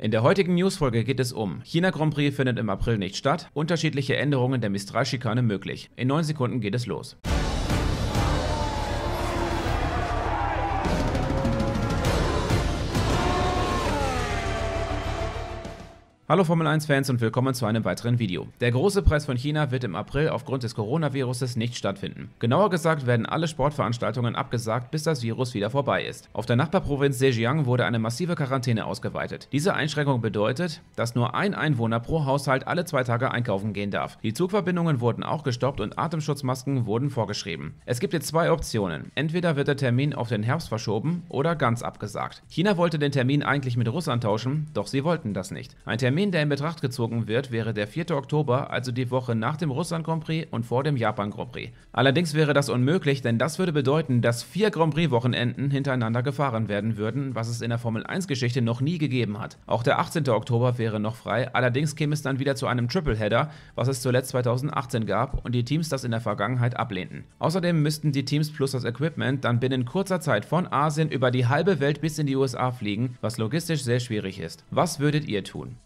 In der heutigen Newsfolge geht es um China Grand Prix findet im April nicht statt, unterschiedliche Änderungen der Mistral-Schikane möglich. In 9 Sekunden geht es los. Hallo Formel 1-Fans und willkommen zu einem weiteren Video. Der große Preis von China wird im April aufgrund des Coronaviruses nicht stattfinden. Genauer gesagt werden alle Sportveranstaltungen abgesagt, bis das Virus wieder vorbei ist. Auf der Nachbarprovinz Zhejiang wurde eine massive Quarantäne ausgeweitet. Diese Einschränkung bedeutet, dass nur ein Einwohner pro Haushalt alle zwei Tage einkaufen gehen darf. Die Zugverbindungen wurden auch gestoppt und Atemschutzmasken wurden vorgeschrieben. Es gibt jetzt zwei Optionen. Entweder wird der Termin auf den Herbst verschoben oder ganz abgesagt. China wollte den Termin eigentlich mit Russland tauschen, doch sie wollten das nicht. Ein Termin Termin, der in Betracht gezogen wird, wäre der 4. Oktober, also die Woche nach dem Russland Grand Prix und vor dem Japan Grand Prix. Allerdings wäre das unmöglich, denn das würde bedeuten, dass vier Grand Prix-Wochenenden hintereinander gefahren werden würden, was es in der Formel 1-Geschichte noch nie gegeben hat. Auch der 18. Oktober wäre noch frei, allerdings käme es dann wieder zu einem Tripleheader, was es zuletzt 2018 gab und die Teams das in der Vergangenheit ablehnten. Außerdem müssten die Teams plus das Equipment dann binnen kurzer Zeit von Asien über die halbe Welt bis in die USA fliegen, was logistisch sehr schwierig ist. Was würdet ihr tun?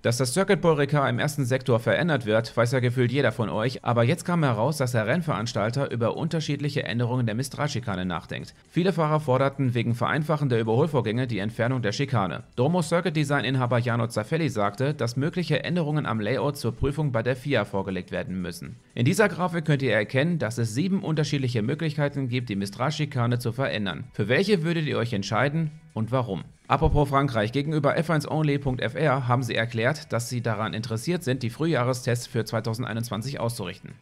Dass das Circuit Breaker im ersten Sektor verändert wird, weiß ja gefühlt jeder von euch, aber jetzt kam heraus, dass der Rennveranstalter über unterschiedliche Änderungen der Mistral-Schikane nachdenkt. Viele Fahrer forderten wegen Vereinfachen der Überholvorgänge die Entfernung der Schikane. Domo Circuit Design-Inhaber Jano Zaffelli sagte, dass mögliche Änderungen am Layout zur Prüfung bei der FIA vorgelegt werden müssen. In dieser Grafik könnt ihr erkennen, dass es sieben unterschiedliche Möglichkeiten gibt, die Mistral-Schikane zu verändern. Für welche würdet ihr euch entscheiden? und warum. Apropos Frankreich, gegenüber f1only.fr haben sie erklärt, dass sie daran interessiert sind, die Frühjahrestests für 2021 auszurichten.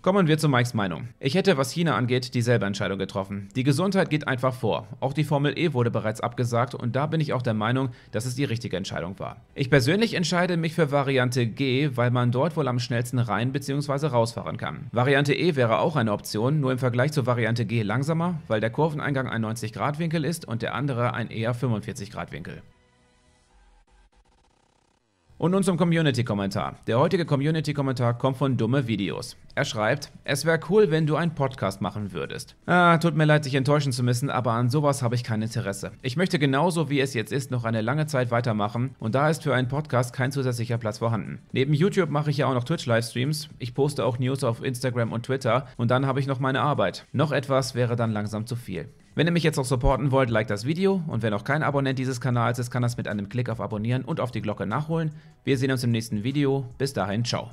Kommen wir zu Mikes Meinung. Ich hätte, was China angeht, dieselbe Entscheidung getroffen. Die Gesundheit geht einfach vor. Auch die Formel E wurde bereits abgesagt und da bin ich auch der Meinung, dass es die richtige Entscheidung war. Ich persönlich entscheide mich für Variante G, weil man dort wohl am schnellsten rein bzw. rausfahren kann. Variante E wäre auch eine Option, nur im Vergleich zur Variante G langsamer, weil der Kurveneingang ein 90 Grad Winkel ist und der andere ein eher 45 Grad Winkel. Und nun zum Community-Kommentar. Der heutige Community-Kommentar kommt von Dumme Videos. Er schreibt, es wäre cool, wenn du einen Podcast machen würdest. Ah, tut mir leid, dich enttäuschen zu müssen, aber an sowas habe ich kein Interesse. Ich möchte genauso wie es jetzt ist noch eine lange Zeit weitermachen und da ist für einen Podcast kein zusätzlicher Platz vorhanden. Neben YouTube mache ich ja auch noch Twitch-Livestreams, ich poste auch News auf Instagram und Twitter und dann habe ich noch meine Arbeit. Noch etwas wäre dann langsam zu viel. Wenn ihr mich jetzt noch supporten wollt, like das Video und wer noch kein Abonnent dieses Kanals ist, kann das mit einem Klick auf Abonnieren und auf die Glocke nachholen. Wir sehen uns im nächsten Video. Bis dahin, ciao.